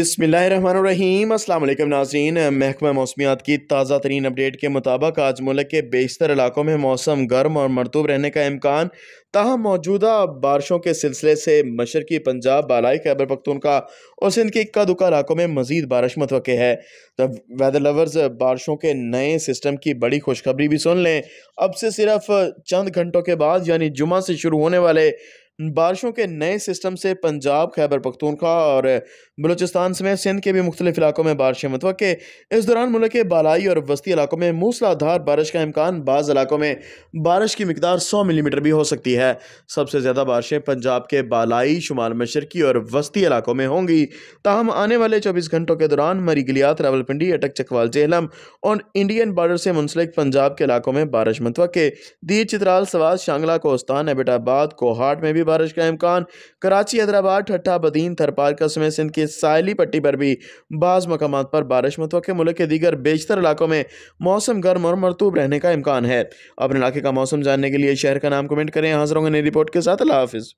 अस्सलाम वालेकुम नाजरीन महकमा मौसमियात की ताज़ा तरीन अपडेट के मुताबिक आज मुल्क के बेशतर इलाकों में मौसम गर्म और मरतूब रहने का इम्कान तहम मौजूदा बारिशों के सिलसिले से मशरकी पंजाब बालाई खैबर पखतूनखा और सिंध के इक्का दुक्का इलाकों में मजीद बारिश मतवक़ है तब वेदर लवर्स बारिशों के नए सिस्टम की बड़ी खुशखबरी भी सुन लें अब से सिर्फ चंद घंटों के बाद यानी जुमा से शुरू होने वाले बारिशों के नए सिस्टम से पंजाब खैबर पख्तूनख्वा और बलूचिस्तान समेत सिंध के भी मुख्तलिफ इलाकों में बारिशें मतव इस दौरान मुल्क के बालाई और वस्ती इलाकों में मूसलाधार बारिश का इम्कान बाज़ इलाकों में बारिश की मकदार सौ मिलीमीटर भी हो सकती है सबसे ज़्यादा बारिशें पंजाब के बालाई शुमाल मशरकी और वस्ती इलाकों में होंगी ताहम आने वाले चौबीस घंटों के दौरान मरी गलियात रावलपिंडी अटक चकवाल जेहलम और इंडियन बॉर्डर से मुंसलिक पंजाब के इलाकों में बारिश मतवे दी चित्राल सवाद शांगला कोस्तान एबिटाबाद कोहाट में भी बारिश का इम्कान कराची हैदराबाद ठट्ठा बदीन थरपारका समेत सिंध की साहली पट्टी पर भी बाज़ मकाम पर बारिश मुतव मुल्क के दीगर बेशतर इलाकों में मौसम गर्म और मरतूब रहने का इम्कान है अपने इलाके का मौसम जानने के लिए शहर का नाम कमेंट करें हाजिर होंगे नई रिपोर्ट के साथ अल्लाह हाफिज़